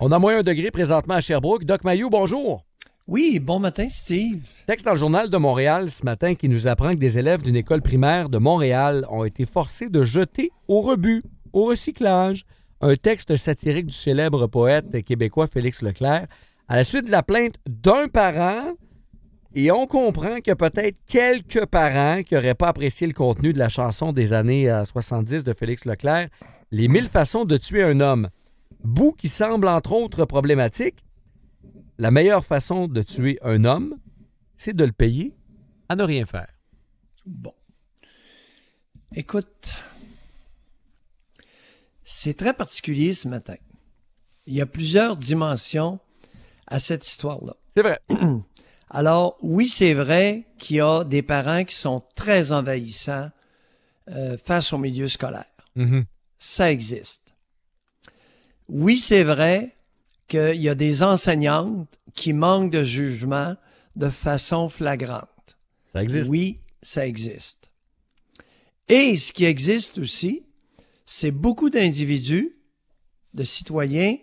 On a moins un degré présentement à Sherbrooke. Doc Mayou, bonjour. Oui, bon matin, Steve. Texte dans le journal de Montréal ce matin qui nous apprend que des élèves d'une école primaire de Montréal ont été forcés de jeter au rebut, au recyclage, un texte satirique du célèbre poète québécois Félix Leclerc à la suite de la plainte d'un parent. Et on comprend que peut-être quelques parents qui n'auraient pas apprécié le contenu de la chanson des années 70 euh, de Félix Leclerc, Les mille façons de tuer un homme bout qui semble entre autres problématique, la meilleure façon de tuer un homme, c'est de le payer à ne rien faire. Bon. Écoute, c'est très particulier ce matin. Il y a plusieurs dimensions à cette histoire-là. C'est vrai. Alors, oui, c'est vrai qu'il y a des parents qui sont très envahissants euh, face au milieu scolaire. Mm-hmm. Ça existe. Oui, c'est vrai qu'il y a des enseignantes qui manquent de jugement de façon flagrante. Ça existe. Oui, ça existe. Et ce qui existe aussi, c'est beaucoup d'individus, de citoyens,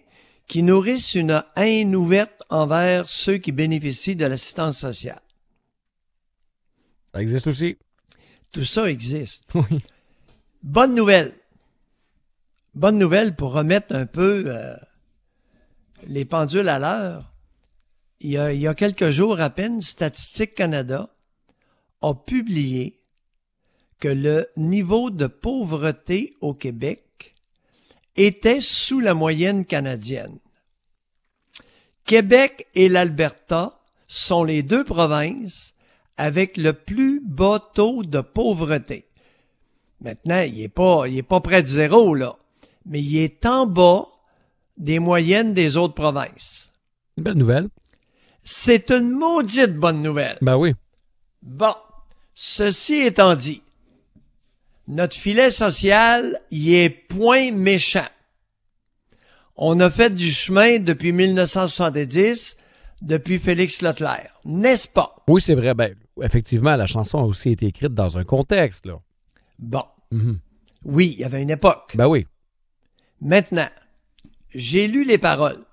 qui nourrissent une haine ouverte envers ceux qui bénéficient de l'assistance sociale. Ça existe aussi. Tout ça existe. Oui. Bonne nouvelle bonne nouvelle pour remettre un peu euh, les pendules à l'heure. Il, y, a, quelques jours à peine, Statistique Canada a publié que le niveau de pauvreté au Québec était sous la moyenne canadienne. Québec et l'Alberta sont les deux provinces avec le plus bas taux de pauvreté. Maintenant, il n'est pas, est pas près de zéro, là mais il est en bas des moyennes des autres provinces. Une belle nouvelle. C'est une maudite bonne nouvelle. Ben oui. Bon, ceci étant dit, notre filet social y est point méchant. On a fait du chemin depuis 1970, depuis Félix Lotler, n'est-ce pas? Oui, c'est vrai. Ben, effectivement, la chanson a aussi été écrite dans un contexte. Là. Bon. Mhm. Oui, il y avait une époque. Ben oui. Maintenant, j'ai lu les paroles.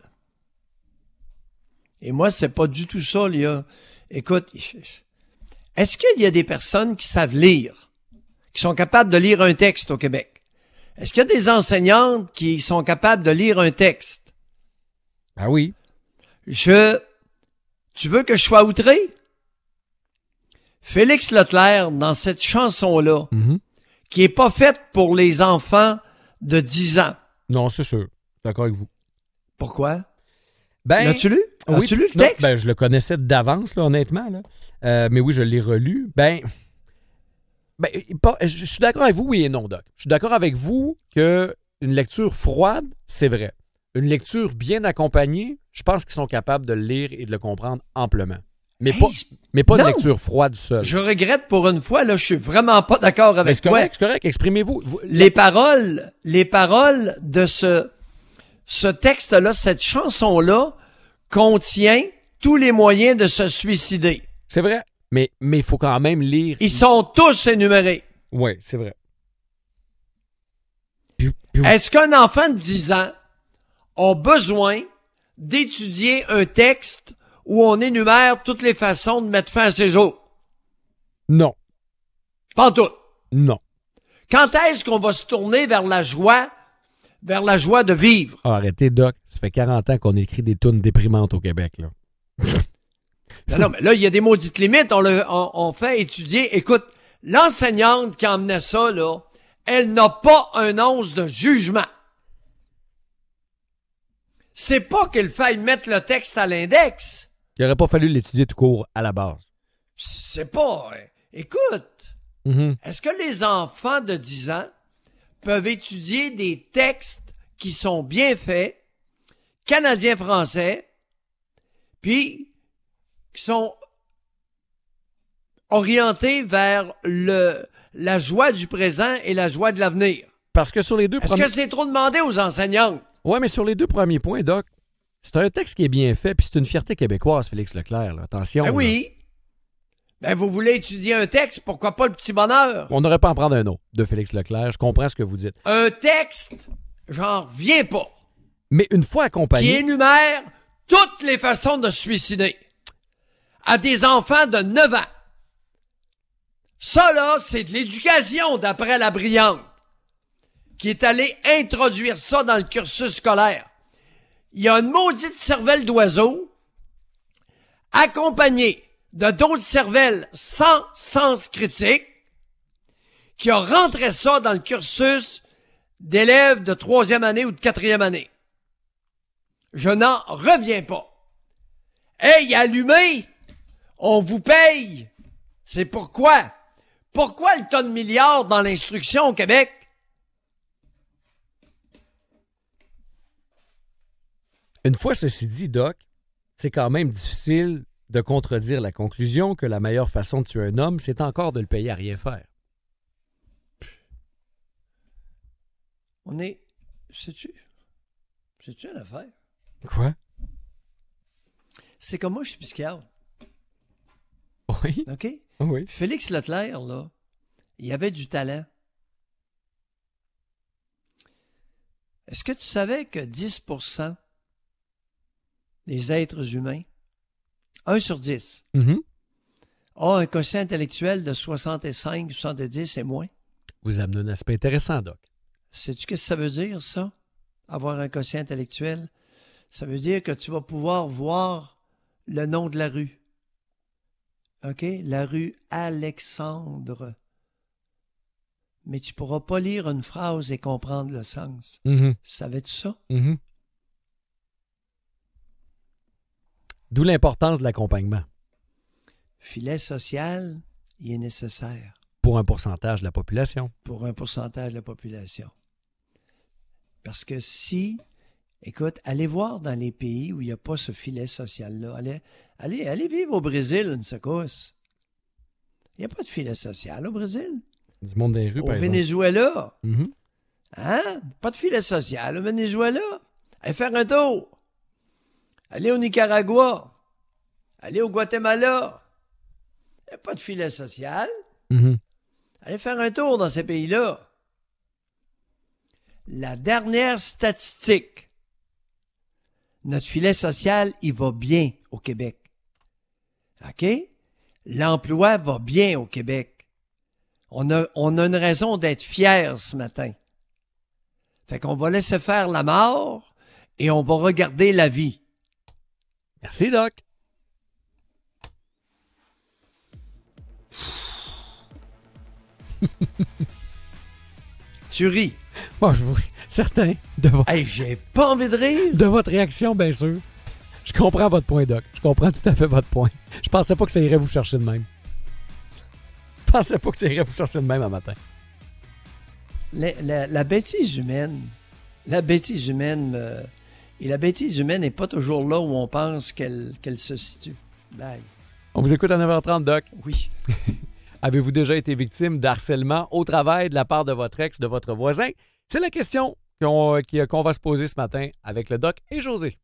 Et moi, c'est pas du tout ça, là. Écoute, est-ce qu'il y a des personnes qui savent lire, qui sont capables de lire un texte au Québec? Est-ce qu'il y a des enseignantes qui sont capables de lire un texte? Ah oui. Je, tu veux que je sois outré? Félix Leclerc, dans cette chanson-là, mhm. qui est pas faite pour les enfants de 10 ans, non, c'est sûr. D'accord avec vous. Pourquoi? Ben, L'as-tu lu? Oui, tu lu ben, je le connaissais d'avance, là, honnêtement. Euh, mais oui, je l'ai relu. Ben, ben je suis d'accord avec vous, oui et non, Doc. Je suis d'accord avec vous que une lecture froide, c'est vrai. Une lecture bien accompagnée, je pense qu'ils sont capables de le lire et de le comprendre amplement. Mais, pas, mais de lecture froide seule. Je regrette pour une fois, là, je suis vraiment pas d'accord avec toi. Correct, c'est correct, exprimez-vous. Les paroles, les paroles de ce, ce texte-là, cette chanson-là, contient tous les moyens de se suicider. C'est vrai, mais il faut quand même lire. Ils sont tous énumérés. Oui, c'est vrai. Est-ce qu'un enfant de 10 ans a besoin d'étudier un texte où on énumère toutes les façons de mettre fin à ces jours? Non. Pas toutes? Non. Quand est-ce qu'on va se tourner vers la joie, vers la joie de vivre? Ah, arrêtez, Doc. Ça fait 40 ans qu'on écrit des tunes déprimantes au Québec, là. non, non, mais là, il y a des maudites limites. On, le, on, fait étudier. Écoute, l'enseignante qui emmenait ça, là, elle n'a pas un once de jugement. C'est pas qu'elle faille mettre le texte à l'index. Il n'aurait pas fallu l'étudier tout court à la base. C'est sais pas. Hein. Écoute, mm-hmm. est-ce que les enfants de 10 ans peuvent étudier des textes qui sont bien faits, canadiens-français, puis qui sont orientés vers le, la joie du présent et la joie de l'avenir? Parce que sur les deux Est-ce que c'est trop demandé aux enseignants? Oui, mais sur les deux premiers points, Doc, c'est un texte qui est bien fait, puis c'est une fierté québécoise, Félix Leclerc. Là. Attention. Ben oui. Ben vous voulez étudier un texte, pourquoi pas le petit bonheur? On n'aurait pas en prendre un autre de Félix Leclerc. Je comprends ce que vous dites. Un texte, j'en reviens pas. Mais une fois accompagné. Qui énumère toutes les façons de se suicider à des enfants de 9 ans. Ça, là, c'est de l'éducation d'après la brillante qui est allée introduire ça dans le cursus scolaire il y a une maudite cervelle d'oiseau accompagnée de d'autres cervelles sans sens critique qui a rentré ça dans le cursus d'élèves de troisième année ou de quatrième année. Je n'en reviens pas. Hey, allumé! On vous paye! C'est pourquoi? Pourquoi le tonne milliard dans l'instruction au Québec? Une fois ceci dit, Doc, c'est quand même difficile de contredire la conclusion que la meilleure façon de tuer un homme, c'est encore de le payer à rien faire. On est. cest tu cest tu une affaire? Quoi? C'est comme moi, je suis psychiatre. Oui. OK? Oui. Félix Lotler là, il avait du talent. Est-ce que tu savais que 10 des êtres humains, 1 sur 10, mm-hmm. un quotient intellectuel de 65, 70 et moins. Vous amenez un aspect intéressant, Doc. Sais-tu ce que ça veut dire, ça? Avoir un quotient intellectuel? Ça veut dire que tu vas pouvoir voir le nom de la rue. OK? La rue Alexandre. Mais tu pourras pas lire une phrase et comprendre le sens. Mm-hmm. Savais-tu ça? Mm-hmm. D'où l'importance de l'accompagnement. Filet social, il est nécessaire. Pour un pourcentage de la population. Pour un pourcentage de la population. Parce que si, écoute, allez voir dans les pays où il n'y a pas ce filet social-là. Allez, allez, vivre au Brésil, une secousse. Il n'y a pas de filet social au Brésil. Du monde des rues, au par Venezuela. Mm Hein? Pas de filet social au Venezuela. Allez faire un tour. Allez au Nicaragua. Allez au Guatemala. Il n'y a pas de filet social. Mhm. Allez faire un tour dans ces pays-là. La dernière statistique. Notre filet social, il va bien au Québec. OK? L'emploi va bien au Québec. On a, on a une raison d'être fiers ce matin. Fait qu'on va laisser faire la mort et on va regarder la vie. Merci, Doc. tu ris. Moi, je vous ris. Certain. De votre... Hey, j'ai pas envie de rire. De votre réaction, bien sûr. Je comprends votre point, Doc. Je comprends tout à fait votre point. Je pensais pas que ça irait vous chercher de même. Je pensais pas que ça irait vous chercher de même un matin. La, la bêtise humaine, la bêtise humaine me, et la bêtise humaine n'est pas toujours là où on pense qu'elle se situe. Bye. On vous écoute à 9h30, Doc. Oui. Avez-vous déjà été victime d'harcèlement au travail de la part de votre ex, de votre voisin? C'est la question qu'on euh, euh, va se poser ce matin avec le Doc et José.